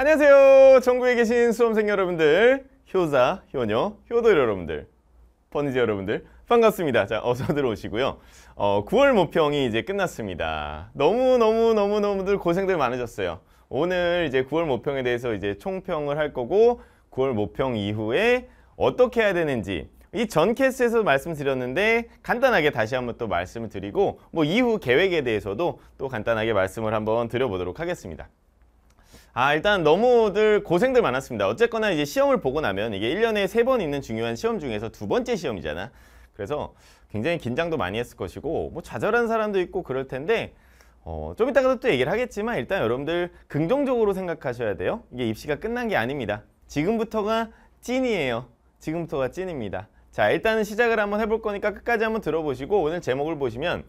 안녕하세요. 전국에 계신 수험생 여러분들, 효자, 효녀, 효도 여러분들, 버니즈 여러분들 반갑습니다. 자, 어서 들어오시고요. 어, 9월 모평이 이제 끝났습니다. 너무너무너무너무들 고생들 많으셨어요. 오늘 이제 9월 모평에 대해서 이제 총평을 할 거고 9월 모평 이후에 어떻게 해야 되는지 이 전 캐스에서 말씀드렸는데 간단하게 다시 한번 또 말씀을 드리고 뭐 이후 계획에 대해서도 또 간단하게 말씀을 한번 드려보도록 하겠습니다. 아 일단 너무들 고생들 많았습니다 어쨌거나 이제 시험을 보고 나면 이게 1년에 세 번 있는 중요한 시험 중에서 두 번째 시험이잖아 그래서 굉장히 긴장도 많이 했을 것이고 뭐 좌절한 사람도 있고 그럴 텐데 어, 좀이따가또 얘기를 하겠지만 일단 여러분들 긍정적으로 생각하셔야 돼요 이게 입시가 끝난 게 아닙니다 지금부터가 찐이에요 지금부터가 찐입니다 자 일단은 시작을 한번 해볼 거니까 끝까지 한번 들어보시고 오늘 제목을 보시면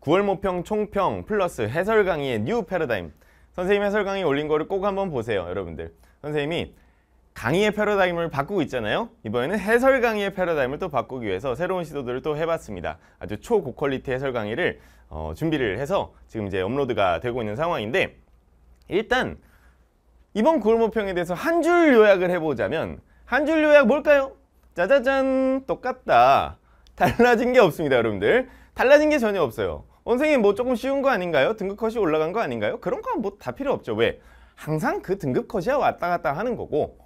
9월 모평 총평 플러스 해설 강의의 뉴 패러다임 선생님 해설 강의 올린 거를 꼭 한번 보세요 여러분들 선생님이 강의의 패러다임을 바꾸고 있잖아요 이번에는 해설 강의의 패러다임을 또 바꾸기 위해서 새로운 시도들을 또 해봤습니다 아주 초고퀄리티 해설 강의를 어, 준비를 해서 지금 이제 업로드가 되고 있는 상황인데 일단 이번 9월 모평에 대해서 한 줄 요약을 해보자면 한 줄 요약 뭘까요? 짜자잔 똑같다 달라진 게 없습니다 여러분들 달라진 게 전혀 없어요 원생님 뭐 조금 쉬운 거 아닌가요? 등급 컷이 올라간 거 아닌가요? 그런 건 뭐 다 필요 없죠. 왜? 항상 그 등급 컷이야 왔다 갔다 하는 거고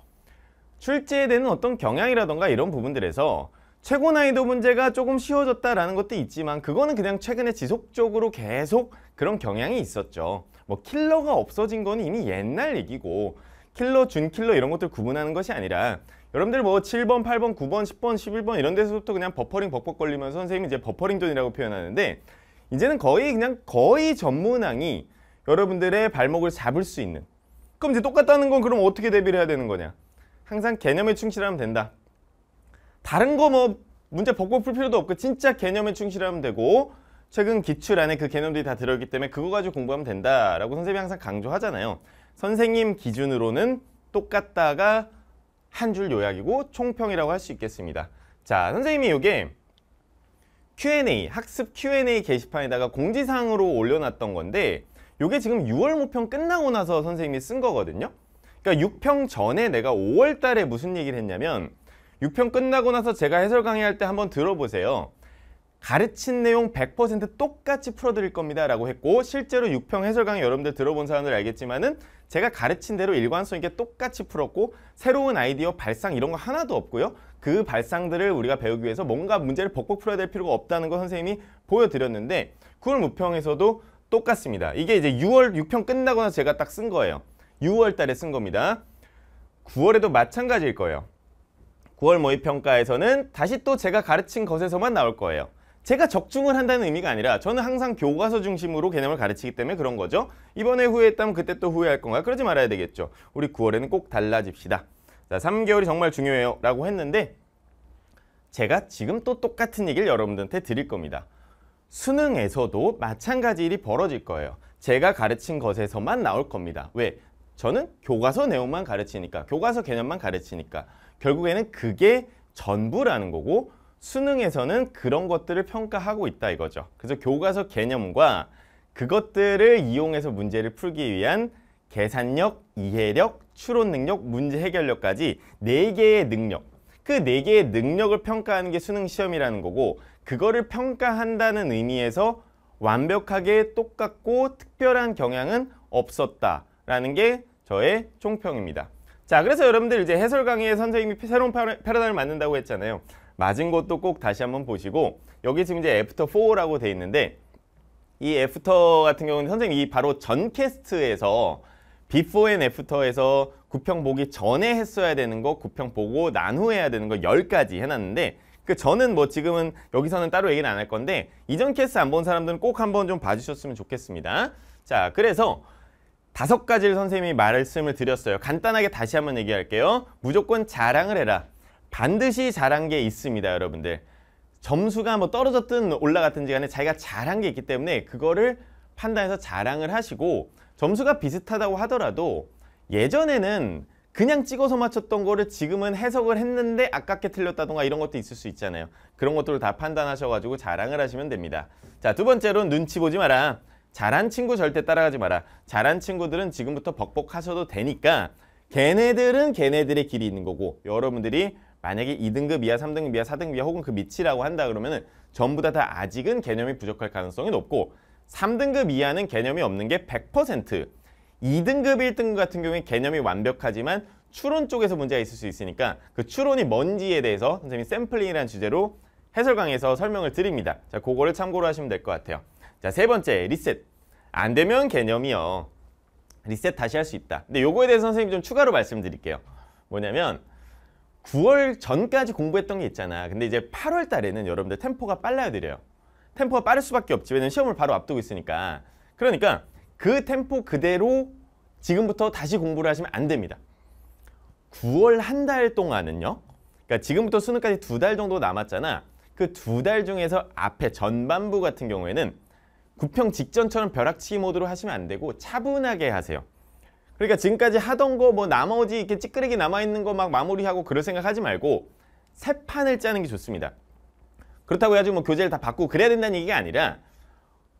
출제에 대한 어떤 경향이라던가 이런 부분들에서 최고 난이도 문제가 조금 쉬워졌다라는 것도 있지만 그거는 그냥 최근에 지속적으로 계속 그런 경향이 있었죠. 뭐 킬러가 없어진 건 이미 옛날 얘기고 킬러, 준킬러 이런 것들 구분하는 것이 아니라 여러분들 뭐 7번, 8번, 9번, 10번, 11번 이런 데서부터 그냥 버퍼링, 버퍼 걸리면 서 선생님이 이제 버퍼링 존이라고 표현하는데 이제는 거의 그냥 거의 전문항이 여러분들의 발목을 잡을 수 있는 그럼 이제 똑같다는 건 그럼 어떻게 대비를 해야 되는 거냐 항상 개념에 충실하면 된다 다른 거 뭐 문제 벗고 풀 필요도 없고 진짜 개념에 충실하면 되고 최근 기출안에 그 개념들이 다 들어있기 때문에 그거 가지고 공부하면 된다라고 선생님이 항상 강조하잖아요 선생님 기준으로는 똑같다가 한 줄 요약이고 총평이라고 할 수 있겠습니다 자 선생님이 요게 Q&A, 학습 Q&A 게시판에다가 공지사항으로 올려놨던 건데 요게 지금 6월 모평 끝나고 나서 선생님이 쓴 거거든요. 그러니까 6평 전에 내가 5월 달에 무슨 얘기를 했냐면 6평 끝나고 나서 제가 해설 강의할 때 한번 들어보세요. 가르친 내용 100% 똑같이 풀어드릴 겁니다 라고 했고 실제로 6평 해설 강의 여러분들 들어본 사람들 알겠지만은 제가 가르친 대로 일관성 있게 똑같이 풀었고 새로운 아이디어 발상 이런 거 하나도 없고요 그 발상들을 우리가 배우기 위해서 뭔가 문제를 복복 풀어야 될 필요가 없다는 거 선생님이 보여드렸는데 9월 무평에서도 똑같습니다 이게 이제 6월 6평 끝나거나 제가 딱 쓴 거예요 6월 달에 쓴 겁니다 9월에도 마찬가지일 거예요 9월 모의평가에서는 다시 또 제가 가르친 것에서만 나올 거예요 제가 적중을 한다는 의미가 아니라 저는 항상 교과서 중심으로 개념을 가르치기 때문에 그런 거죠. 이번에 후회했다면 그때 또 후회할 건가? 그러지 말아야 되겠죠. 우리 9월에는 꼭 달라집시다. 자, 3개월이 정말 중요해요. 라고 했는데 제가 지금 또 똑같은 얘기를 여러분들한테 드릴 겁니다. 수능에서도 마찬가지 일이 벌어질 거예요. 제가 가르친 것에서만 나올 겁니다. 왜? 저는 교과서 내용만 가르치니까, 교과서 개념만 가르치니까 결국에는 그게 전부라는 거고 수능에서는 그런 것들을 평가하고 있다 이거죠. 그래서 교과서 개념과 그것들을 이용해서 문제를 풀기 위한 계산력, 이해력, 추론 능력, 문제 해결력까지 네개의 능력, 그 네개의 능력을 평가하는 게 수능 시험이라는 거고 그거를 평가한다는 의미에서 완벽하게 똑같고 특별한 경향은 없었다라는 게 저의 총평입니다. 자, 그래서 여러분들 이제 해설 강의의 선생님이 새로운 패러다임을 만든다고 했잖아요. 맞은 것도 꼭 다시 한번 보시고 여기 지금 이제 애프터 4라고 돼 있는데 이 애프터 같은 경우는 선생님 이 바로 전 캐스트에서 비포 앤 애프터에서 구평 보기 전에 했어야 되는 거, 구평 보고 난 후에 해야 되는 거 10가지 해놨는데 그 저는 뭐 지금은 여기서는 따로 얘기는 안 할 건데 이전 캐스 트안 본 사람들은 꼭 한번 좀 봐주셨으면 좋겠습니다. 자 그래서 다섯 가지를 선생님이 말씀을 드렸어요. 간단하게 다시 한번 얘기할게요. 무조건 자랑을 해라. 반드시 잘한 게 있습니다, 여러분들. 점수가 뭐 떨어졌든 올라갔든지 간에 자기가 잘한 게 있기 때문에 그거를 판단해서 자랑을 하시고 점수가 비슷하다고 하더라도 예전에는 그냥 찍어서 맞췄던 거를 지금은 해석을 했는데 아깝게 틀렸다던가 이런 것도 있을 수 있잖아요. 그런 것들을 다 판단하셔가지고 자랑을 하시면 됩니다. 자, 두 번째로 눈치 보지 마라. 잘한 친구 절대 따라가지 마라. 잘한 친구들은 지금부터 벅벅하셔도 되니까 걔네들은 걔네들의 길이 있는 거고 여러분들이 만약에 2등급 이하, 3등급 이하, 4등급 이하 혹은 그 밑이라고 한다 그러면은 전부 다, 다 아직은 개념이 부족할 가능성이 높고 3등급 이하는 개념이 없는 게 100%. 2등급, 1등급 같은 경우에 개념이 완벽하지만 추론 쪽에서 문제가 있을 수 있으니까 그 추론이 뭔지에 대해서 선생님이 샘플링이라는 주제로 해설 강의에서 설명을 드립니다. 자, 그거를 참고로 하시면 될 것 같아요. 자, 세 번째, 리셋. 안 되면 개념이요. 리셋 다시 할 수 있다. 근데 요거에 대해서 선생님이 좀 추가로 말씀드릴게요. 뭐냐면 9월 전까지 공부했던 게 있잖아. 근데 이제 8월 달에는 여러분들 템포가 빨라야 돼요. 템포가 빠를 수밖에 없지. 왜냐면 시험을 바로 앞두고 있으니까. 그러니까 그 템포 그대로 지금부터 다시 공부를 하시면 안 됩니다. 9월 한 달 동안은요. 그러니까 지금부터 수능까지 두 달 정도 남았잖아. 그 두 달 중에서 앞에 전반부 같은 경우에는 구평 직전처럼 벼락치기 모드로 하시면 안 되고 차분하게 하세요. 그러니까 지금까지 하던 거 뭐 나머지 이렇게 찌끄레기 남아있는 거 막 마무리하고 그럴 생각하지 말고 새 판을 짜는 게 좋습니다. 그렇다고 해가지고 뭐 교재를 다 받고 그래야 된다는 얘기가 아니라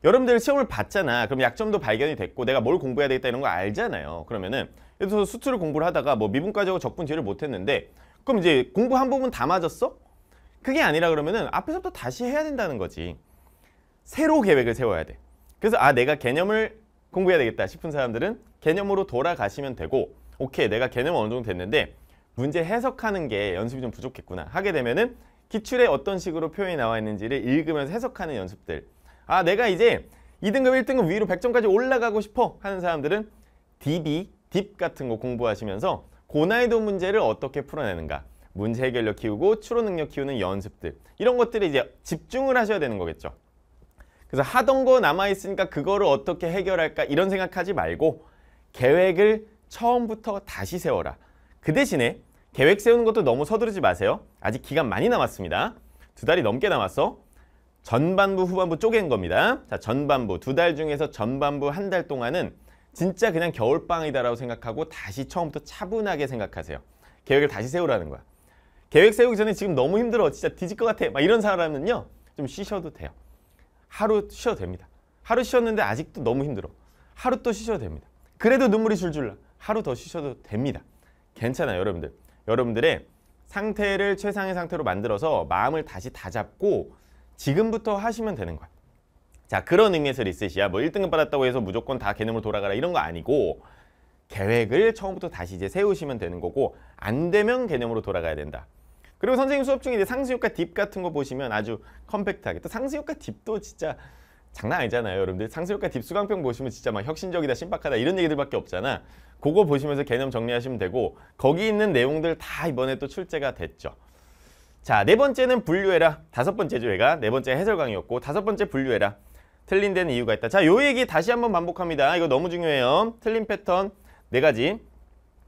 여러분들 시험을 봤잖아. 그럼 약점도 발견이 됐고 내가 뭘 공부해야 되겠다 이런 거 알잖아요. 그러면은 예를 들어서 수출을 공부를 하다가 뭐 미분과제하고 적분 제를 못했는데 그럼 이제 공부 한 부분 다 맞았어? 그게 아니라 그러면은 앞에서부터 다시 해야 된다는 거지. 새로 계획을 세워야 돼. 그래서 아 내가 개념을 공부해야 되겠다 싶은 사람들은 개념으로 돌아가시면 되고 오케이 내가 개념 어느 정도 됐는데 문제 해석하는 게 연습이 좀 부족했구나 하게 되면은 기출에 어떤 식으로 표현이 나와 있는지를 읽으면서 해석하는 연습들 아 내가 이제 2등급 1등급 위로 100점까지 올라가고 싶어 하는 사람들은 DB, 딥 같은 거 공부하시면서 고난이도 문제를 어떻게 풀어내는가 문제 해결력 키우고 추론 능력 키우는 연습들 이런 것들을 이제 집중을 하셔야 되는 거겠죠 그래서 하던 거 남아있으니까 그거를 어떻게 해결할까 이런 생각하지 말고 계획을 처음부터 다시 세워라. 그 대신에 계획 세우는 것도 너무 서두르지 마세요. 아직 기간 많이 남았습니다. 두 달이 넘게 남았어. 전반부 후반부 쪼갠 겁니다. 자 전반부 두 달 중에서 전반부 한 달 동안은 진짜 그냥 겨울방이다라고 생각하고 다시 처음부터 차분하게 생각하세요. 계획을 다시 세우라는 거야. 계획 세우기 전에 지금 너무 힘들어 진짜 뒤질 것 같아 막 이런 사람은요 좀 쉬셔도 돼요. 하루 쉬어도 됩니다. 하루 쉬었는데 아직도 너무 힘들어. 하루 또 쉬셔도 됩니다. 그래도 눈물이 줄줄 나. 하루 더 쉬셔도 됩니다. 괜찮아요, 여러분들. 여러분들의 상태를 최상의 상태로 만들어서 마음을 다시 다잡고 지금부터 하시면 되는 거야. 자, 그런 의미에서 리셋이야. 뭐 1등급 받았다고 해서 무조건 다 개념으로 돌아가라 이런 거 아니고 계획을 처음부터 다시 이제 세우시면 되는 거고 안 되면 개념으로 돌아가야 된다. 그리고 선생님 수업 중에 이제 상수효과 딥 같은 거 보시면 아주 컴팩트하게 또 상수효과 딥도 진짜 장난 아니잖아요 여러분들 상수효과 딥 수강평 보시면 진짜 막 혁신적이다 신박하다 이런 얘기들밖에 없잖아 그거 보시면서 개념 정리하시면 되고 거기 있는 내용들 다 이번에 또 출제가 됐죠 자 네 번째는 분류해라 다섯 번째 조회가 네 번째 해설 강의였고 다섯 번째 분류해라 틀린 데는 이유가 있다 자요 얘기 다시 한번 반복합니다 이거 너무 중요해요 틀린 패턴 네 가지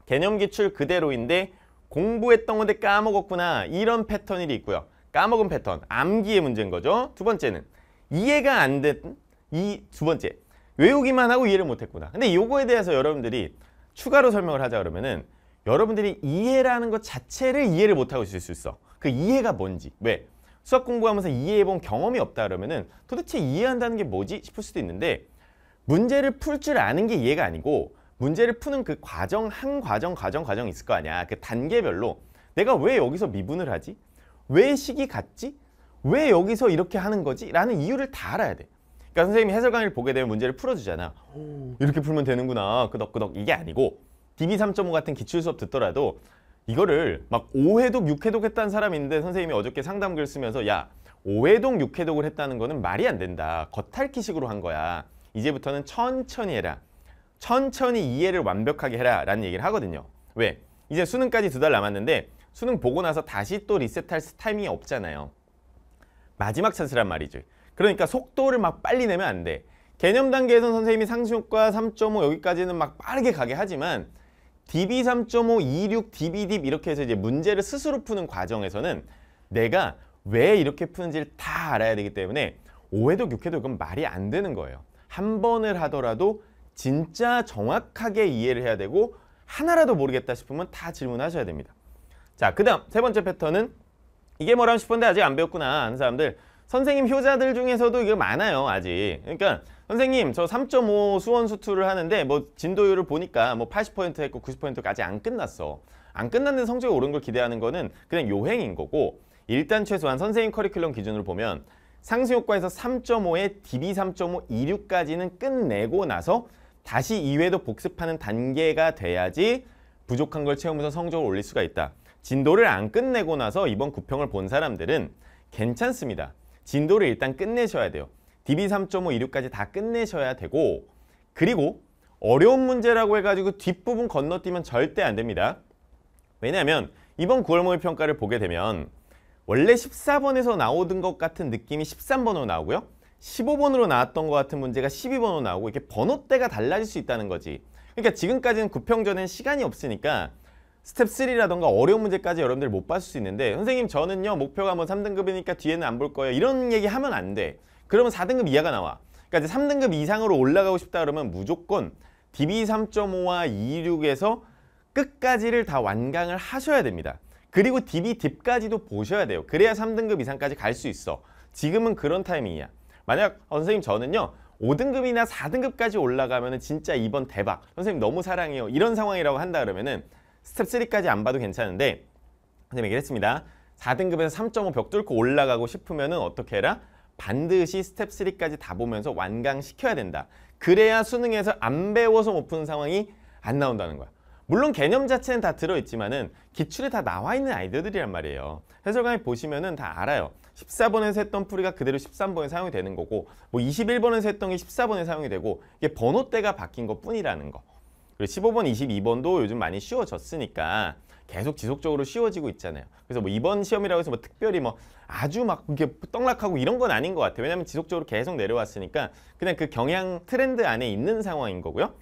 개념 기출 그대로인데 공부했던 건데 까먹었구나 이런 패턴이 있고요. 까먹은 패턴, 암기의 문제인 거죠. 두 번째는 이해가 안 된 이 두 번째 외우기만 하고 이해를 못했구나. 근데 요거에 대해서 여러분들이 추가로 설명을 하자 그러면은 여러분들이 이해라는 것 자체를 이해를 못하고 있을 수 있어. 그 이해가 뭔지. 왜? 수학 공부하면서 이해해본 경험이 없다 그러면은 도대체 이해한다는 게 뭐지 싶을 수도 있는데 문제를 풀 줄 아는 게 이해가 아니고 문제를 푸는 그 과정 한 과정 과정 과정 있을 거 아니야. 그 단계별로 내가 왜 여기서 미분을 하지? 왜 식이 같지? 왜 여기서 이렇게 하는 거지? 라는 이유를 다 알아야 돼. 그러니까 선생님이 해설 강의를 보게 되면 문제를 풀어주잖아. 이렇게 풀면 되는구나. 끄덕끄덕 이게 아니고 DB 3.5 같은 기출 수업 듣더라도 이거를 막 5회독, 6회독 했다는 사람인데 선생님이 어저께 상담글 쓰면서 야 5회독, 6회독을 했다는 거는 말이 안 된다. 겉핥기식으로 한 거야. 이제부터는 천천히 해라. 천천히 이해를 완벽하게 해라 라는 얘기를 하거든요. 왜? 이제 수능까지 두 달 남았는데 수능 보고 나서 다시 또 리셋할 타이밍이 없잖아요. 마지막 찬스란 말이죠. 그러니까 속도를 막 빨리 내면 안 돼. 개념 단계에선 선생님이 상승효과 3.5 여기까지는 막 빠르게 가게 하지만 DB 3.5, 26, DB, d 이렇게 해서 이제 문제를 스스로 푸는 과정에서는 내가 왜 이렇게 푸는지를 다 알아야 되기 때문에 오해도 6회도 그건 말이 안 되는 거예요. 한 번을 하더라도 진짜 정확하게 이해를 해야 되고 하나라도 모르겠다 싶으면 다 질문하셔야 됩니다. 자, 그 다음 세 번째 패턴은 이게 뭐라고 싶은데 아직 안 배웠구나 하는 사람들 선생님 효자들 중에서도 이거 많아요 아직 그러니까 선생님 저 3.5 수원수투를 하는데 뭐 진도율을 보니까 뭐 80% 했고 90%까지 안 끝났어 안 끝났는데 성적이 오른 걸 기대하는 거는 그냥 요행인 거고 일단 최소한 선생님 커리큘럼 기준으로 보면 상승효과에서 3.5에 DB 3.5 26까지는 끝내고 나서 다시 2회도 복습하는 단계가 돼야지 부족한 걸 채우면서 성적을 올릴 수가 있다. 진도를 안 끝내고 나서 이번 9평을본 사람들은 괜찮습니다. 진도를 일단 끝내셔야 돼요. DB 3.526까지 다 끝내셔야 되고 그리고 어려운 문제라고 해가지고 뒷부분 건너뛰면 절대 안 됩니다. 왜냐하면 이번 9월 모의 평가를 보게 되면 원래 14번에서 나오던 것 같은 느낌이 13번으로 나오고요. 15번으로 나왔던 것 같은 문제가 12번으로 나오고 이렇게 번호대가 달라질 수 있다는 거지. 그러니까 지금까지는 구평전엔 시간이 없으니까 스텝 3라던가 어려운 문제까지 여러분들 못 봤을 수 있는데 선생님 저는요 목표가 뭐 3등급이니까 뒤에는 안 볼 거예요 이런 얘기 하면 안 돼. 그러면 4등급 이하가 나와. 그러니까 이제 3등급 이상으로 올라가고 싶다 그러면 무조건 DB 3.5와 26에서 끝까지를 다 완강을 하셔야 됩니다. 그리고 DB 딥까지도 보셔야 돼요. 그래야 3등급 이상까지 갈 수 있어. 지금은 그런 타이밍이야. 만약 어, 선생님 저는요 5등급이나 4등급까지 올라가면 은 진짜 이번 대박 선생님 너무 사랑해요 이런 상황이라고 한다 그러면은 스텝 3까지 안 봐도 괜찮은데 선생님 얘기를 했습니다 4등급에서 3.5 벽 뚫고 올라가고 싶으면 은 어떻게 해라? 반드시 스텝 3까지 다 보면서 완강시켜야 된다. 그래야 수능에서 안 배워서 못 푸는 상황이 안 나온다는 거야. 물론 개념 자체는 다 들어있지만 은 기출에 다 나와 있는 아이디어들이란 말이에요. 해설강의 보시면 은다 알아요. 14번에서 했던 풀이가 그대로 13번에 사용이 되는 거고 뭐 21번에서 했던 게 14번에 사용이 되고 이게 번호대가 바뀐 것 뿐이라는 거. 그리고 15번, 22번도 요즘 많이 쉬워졌으니까 계속 지속적으로 쉬워지고 있잖아요. 그래서 뭐 이번 시험이라고 해서 뭐 특별히 뭐 아주 막 이렇게 떡락하고 이런 건 아닌 것 같아요. 왜냐하면 지속적으로 계속 내려왔으니까 그냥 그 경향 트렌드 안에 있는 상황인 거고요.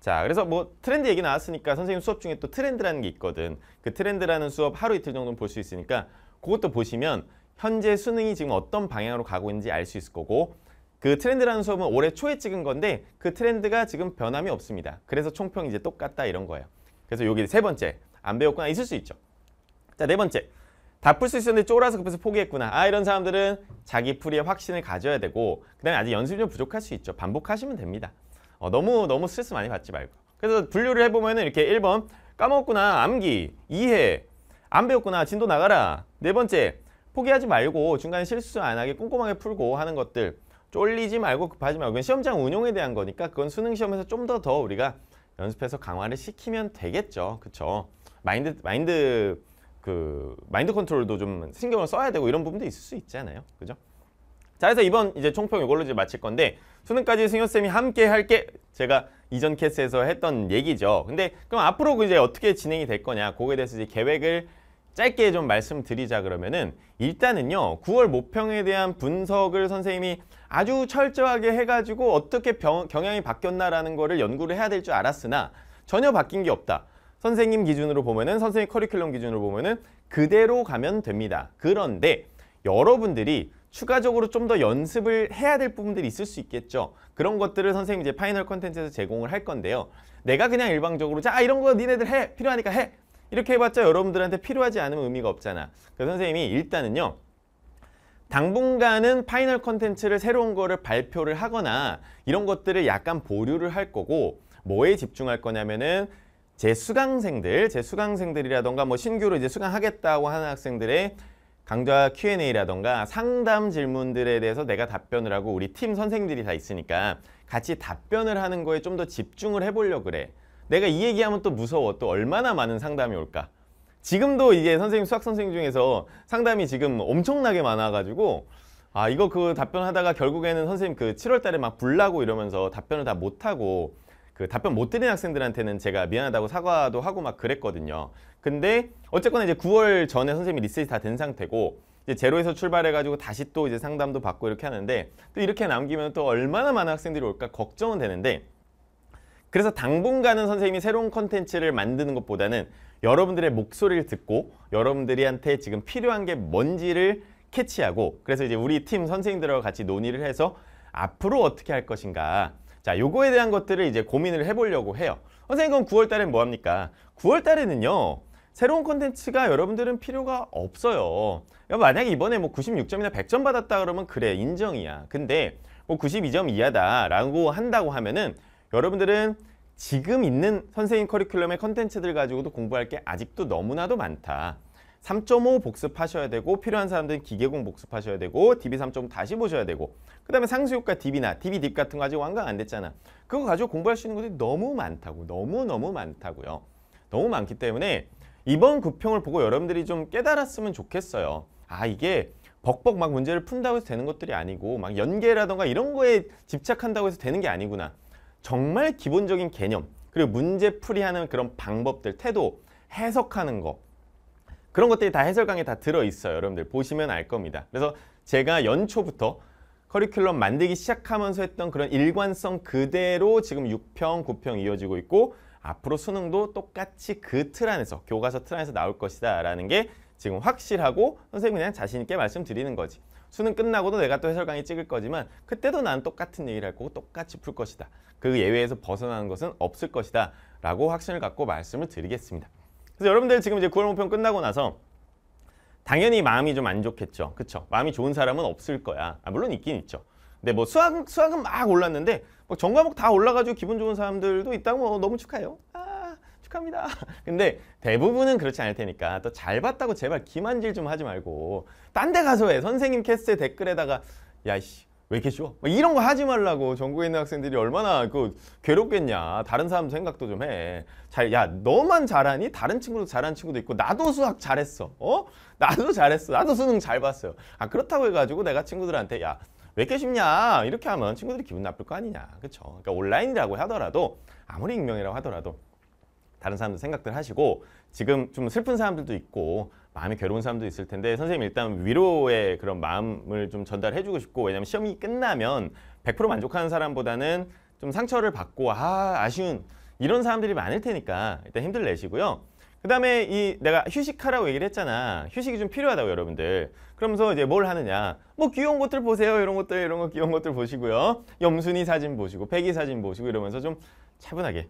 자 그래서 뭐 트렌드 얘기 나왔으니까 선생님 수업 중에 또 트렌드라는 게 있거든 그 트렌드라는 수업 하루 이틀 정도는 볼 수 있으니까 그것도 보시면 현재 수능이 지금 어떤 방향으로 가고 있는지 알 수 있을 거고 그 트렌드라는 수업은 올해 초에 찍은 건데 그 트렌드가 지금 변함이 없습니다. 그래서 총평이 제 똑같다 이런 거예요. 그래서 여기 세 번째 안 배웠구나 있을 수 있죠. 자 네 번째 다 풀 수 있었는데 쫄아서 급해서 포기했구나. 아 이런 사람들은 자기 풀이에 확신을 가져야 되고 그다음에 아직 연습이 좀 부족할 수 있죠. 반복하시면 됩니다. 어, 너무 너무 스트레스 많이 받지 말고 그래서 분류를 해보면 이렇게 1번 까먹었구나 암기 이해 안 배웠구나 진도 나가라 네 번째 포기하지 말고 중간에 실수 안 하게 꼼꼼하게 풀고 하는 것들 쫄리지 말고 급하지 말고 시험장 운용에 대한 거니까 그건 수능 시험에서 좀 더 더 우리가 연습해서 강화를 시키면 되겠죠 그쵸 마인드 마인드 그 마인드 컨트롤도 좀 신경을 써야 되고 이런 부분도 있을 수 있잖아요 그죠 자 그래서 이번 이제 총평 이걸로 이제 마칠 건데 수능까지 승효쌤이 함께 할게 제가 이전 캐스에서 했던 얘기죠 근데 그럼 앞으로 그 이제 어떻게 진행이 될 거냐 그거에 대해서 이제 계획을 짧게 좀 말씀드리자 그러면은 일단은요 9월 모평에 대한 분석을 선생님이 아주 철저하게 해가지고 어떻게 병, 경향이 바뀌었나라는 거를 연구를 해야 될 줄 알았으나 전혀 바뀐 게 없다. 선생님 기준으로 보면은 선생님 커리큘럼 기준으로 보면은 그대로 가면 됩니다. 그런데 여러분들이 추가적으로 좀 더 연습을 해야 될 부분들이 있을 수 있겠죠. 그런 것들을 선생님 이제 파이널 컨텐츠에서 제공을 할 건데요. 내가 그냥 일방적으로 자 아, 이런 거 니네들 해 필요하니까 해 이렇게 해봤자 여러분들한테 필요하지 않으면 의미가 없잖아. 그래서 선생님이 일단은요. 당분간은 파이널 컨텐츠를 새로운 거를 발표를 하거나 이런 것들을 약간 보류를 할 거고 뭐에 집중할 거냐면은 제 수강생들, 제 수강생들이라던가 뭐 신규로 이제 수강하겠다고 하는 학생들의 강좌 Q&A라던가 상담 질문들에 대해서 내가 답변을 하고 우리 팀 선생들이 님다 있으니까 같이 답변을 하는 거에 좀 더 집중을 해보려고 그래. 내가 이 얘기하면 또 무서워. 또 얼마나 많은 상담이 올까. 지금도 이게 선생님 수학 선생님 중에서 상담이 지금 엄청나게 많아가지고 아 이거 그 답변하다가 결국에는 선생님 그 7월달에 막 불나고 이러면서 답변을 다 못하고 그 답변 못 드린 학생들한테는 제가 미안하다고 사과도 하고 막 그랬거든요. 근데 어쨌거나 이제 9월 전에 선생님이 리셋이 다 된 상태고 이제 제로에서 출발해가지고 다시 또 이제 상담도 받고 이렇게 하는데 또 이렇게 남기면 또 얼마나 많은 학생들이 올까 걱정은 되는데 그래서 당분간은 선생님이 새로운 컨텐츠를 만드는 것보다는 여러분들의 목소리를 듣고 여러분들한테 지금 필요한 게 뭔지를 캐치하고 그래서 이제 우리 팀 선생님들하고 같이 논의를 해서 앞으로 어떻게 할 것인가 자 요거에 대한 것들을 이제 고민을 해보려고 해요 선생님 그럼 9월 달엔 뭐합니까? 9월 달에는요 새로운 컨텐츠가 여러분들은 필요가 없어요 그러니까 만약에 이번에 뭐 96점이나 100점 받았다 그러면 그래 인정이야 근데 뭐 92점 이하다라고 한다고 하면은 여러분들은 지금 있는 선생님 커리큘럼의 컨텐츠들 가지고도 공부할 게 아직도 너무나도 많다. 3.5 복습하셔야 되고 필요한 사람들은 기계공 복습하셔야 되고 DB 3.5 다시 보셔야 되고 그 다음에 상수효과 DB나 DB딥 같은 거 아직 완강 안 됐잖아. 그거 가지고 공부할 수 있는 것들이 너무 많다고 너무너무 많다고요. 너무 많기 때문에 이번 구평을 보고 여러분들이 좀 깨달았으면 좋겠어요. 아 이게 벅벅 막 문제를 푼다고 해서 되는 것들이 아니고 막 연계라던가 이런 거에 집착한다고 해서 되는 게 아니구나. 정말 기본적인 개념 그리고 문제 풀이하는 그런 방법들, 태도, 해석하는 거 그런 것들이 다 해설 강의에 다 들어있어요. 여러분들 보시면 알 겁니다. 그래서 제가 연초부터 커리큘럼 만들기 시작하면서 했던 그런 일관성 그대로 지금 6평, 9평 이어지고 있고 앞으로 수능도 똑같이 그 틀 안에서 교과서 틀 안에서 나올 것이다 라는 게 지금 확실하고 선생님이 그냥 자신 있게 말씀드리는 거지. 수능 끝나고도 내가 또 해설 강의 찍을 거지만 그때도 난 똑같은 얘기를 할 거고 똑같이 풀 것이다. 그 예외에서 벗어나는 것은 없을 것이다. 라고 확신을 갖고 말씀을 드리겠습니다. 그래서 여러분들 지금 이제 9월 모평 끝나고 나서 당연히 마음이 좀 안 좋겠죠. 그쵸? 마음이 좋은 사람은 없을 거야. 아, 물론 있긴 있죠. 근데 뭐 수학, 수학은 막 올랐는데 뭐 전과목 다 올라가지고 기분 좋은 사람들도 있다고 뭐 너무 축하해요. 아, 축하합니다. 근데 대부분은 그렇지 않을 테니까 또 잘 봤다고 제발 기만질 좀 하지 말고 딴 데 가서 해. 선생님 캐스트 댓글에다가 야이씨 왜 이렇게 쉬워? 뭐 이런 거 하지 말라고 전국에 있는 학생들이 얼마나 그 괴롭겠냐 다른 사람 생각도 좀해잘 야 너만 잘하니 다른 친구도 잘하는 친구도 있고 나도 수학 잘했어 어 나도 잘했어 나도 수능 잘 봤어요 아 그렇다고 해가지고 내가 친구들한테 야 왜 이렇게 쉽냐 이렇게 하면 친구들이 기분 나쁠 거 아니냐 그쵸 그러니까 온라인이라고 하더라도 아무리 익명이라고 하더라도 다른 사람들 생각들 하시고 지금 좀 슬픈 사람들도 있고 마음이 괴로운 사람도 있을 텐데 선생님 일단 위로의 그런 마음을 좀 전달해 주고 싶고 왜냐면 시험이 끝나면 100% 만족하는 사람보다는 좀 상처를 받고 아 아쉬운 이런 사람들이 많을 테니까 일단 힘들 내시고요. 그 다음에 이 내가 휴식하라고 얘기를 했잖아. 휴식이 좀 필요하다고 여러분들. 그러면서 이제 뭘 하느냐. 뭐 귀여운 것들 보세요. 이런 것들 이런 거 귀여운 것들 보시고요. 염순이 사진 보시고 패기 사진 보시고 이러면서 좀 차분하게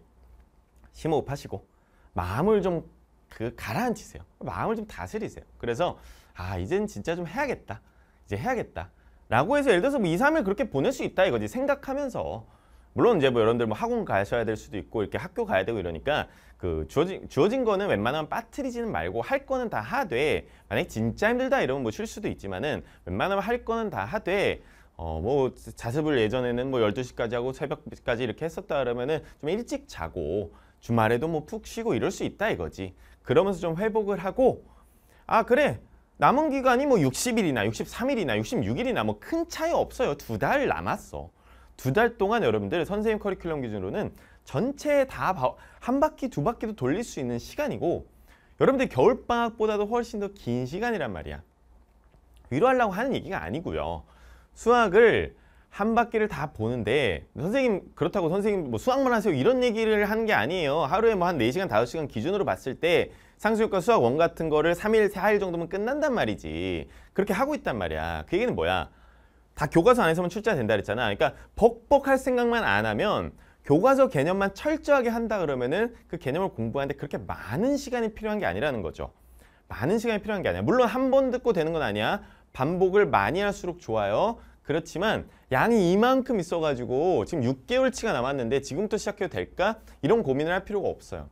심호흡하시고 마음을 좀 그 가라앉히세요. 마음을 좀 다스리세요. 그래서 아 이젠 진짜 좀 해야겠다. 이제 해야겠다. 라고 해서 예를 들어서 뭐 2, 3일 그렇게 보낼 수 있다 이거지 생각하면서 물론 이제 뭐 여러분들 뭐 학원 가셔야 될 수도 있고 이렇게 학교 가야 되고 이러니까 그 주어진, 주어진 거는 웬만하면 빠뜨리지는 말고 할 거는 다 하되 만약에 진짜 힘들다 이러면 뭐 쉴 수도 있지만은 웬만하면 할 거는 다 하되 어뭐 자습을 예전에는 뭐 열두 시까지 하고 새벽까지 이렇게 했었다 그러면은 좀 일찍 자고 주말에도 뭐 푹 쉬고 이럴 수 있다 이거지. 그러면서 좀 회복을 하고 아 그래 남은 기간이 뭐 60일이나 63일이나 66일이나 뭐 큰 차이 없어요. 두 달 남았어. 두 달 동안 여러분들 선생님 커리큘럼 기준으로는 전체 다 한 바퀴 두 바퀴도 돌릴 수 있는 시간이고 여러분들 겨울방학보다도 훨씬 더 긴 시간이란 말이야. 위로하려고 하는 얘기가 아니고요. 수학을 한 바퀴를 다 보는데 선생님 그렇다고 선생님 뭐 수학만 하세요 이런 얘기를 한 게 아니에요 하루에 뭐 한4시간5 시간 기준으로 봤을 때 상수육과 수학 원 같은 거를 3일4일 정도면 끝난단 말이지 그렇게 하고 있단 말이야 그 얘기는 뭐야 다 교과서 안에서만 출제가 된다 그랬잖아 그러니까 벅벅할 생각만 안 하면 교과서 개념만 철저하게 한다 그러면은 그 개념을 공부하는데 그렇게 많은 시간이 필요한 게 아니라는 거죠 많은 시간이 필요한 게 아니야 물론 한 번 듣고 되는 건 아니야 반복을 많이 할수록 좋아요 그렇지만 양이 이만큼 있어가지고 지금 6개월치가 남았는데 지금부터 시작해도 될까? 이런 고민을 할 필요가 없어요.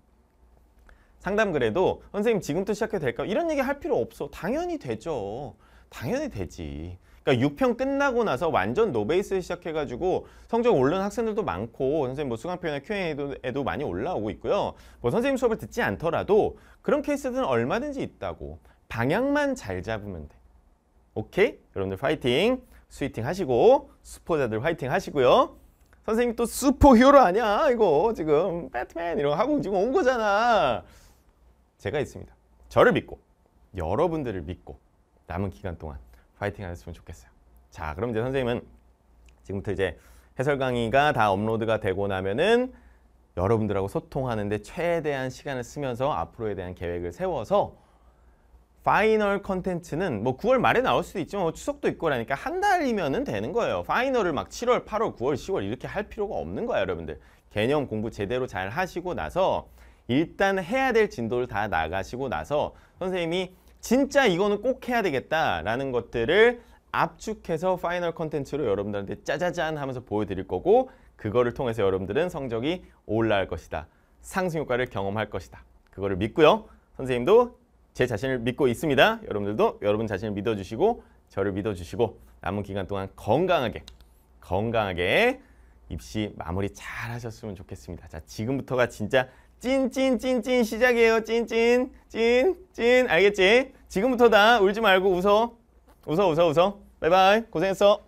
상담 그래도 선생님 지금부터 시작해도 될까? 이런 얘기 할 필요 없어. 당연히 되죠. 당연히 되지. 그러니까 6평 끝나고 나서 완전 노베이스 시작해가지고 성적 올른 학생들도 많고 선생님 뭐 수강 표현의 Q&A에도 많이 올라오고 있고요. 뭐 선생님 수업을 듣지 않더라도 그런 케이스들은 얼마든지 있다고 방향만 잘 잡으면 돼. 오케이? 여러분들 파이팅! 스위팅 하시고 수퍼자들 화이팅 하시고요. 선생님 또 슈퍼히어로 아니야 이거 지금 배트맨 이런 거 하고 지금 온 거잖아. 제가 있습니다. 저를 믿고 여러분들을 믿고 남은 기간 동안 화이팅 하셨으면 좋겠어요. 자 그럼 이제 선생님은 지금부터 이제 해설 강의가 다 업로드가 되고 나면은 여러분들하고 소통하는데 최대한 시간을 쓰면서 앞으로에 대한 계획을 세워서 파이널 컨텐츠는 뭐 9월 말에 나올 수도 있지만 뭐 추석도 있고 라니까 그러니까 한달이면 되는 거예요 파이널을 막 7월 8월 9월 10월 이렇게 할 필요가 없는 거야 여러분들 개념 공부 제대로 잘 하시고 나서 일단 해야 될 진도를 다 나가시고 나서 선생님이 진짜 이거는 꼭 해야 되겠다라는 것들을 압축해서 파이널 컨텐츠로 여러분들한테 짜자잔 하면서 보여드릴 거고 그거를 통해서 여러분들은 성적이 올라갈 것이다. 상승효과를 경험할 것이다. 그거를 믿고요. 선생님도 제 자신을 믿고 있습니다. 여러분들도 여러분 자신을 믿어주시고 저를 믿어주시고 남은 기간 동안 건강하게 건강하게 입시 마무리 잘 하셨으면 좋겠습니다. 자 지금부터가 진짜 찐찐찐찐 시작이에요. 찐찐 찐찐 알겠지? 지금부터다 울지 말고 웃어 웃어 웃어 웃어 바이바이 고생했어.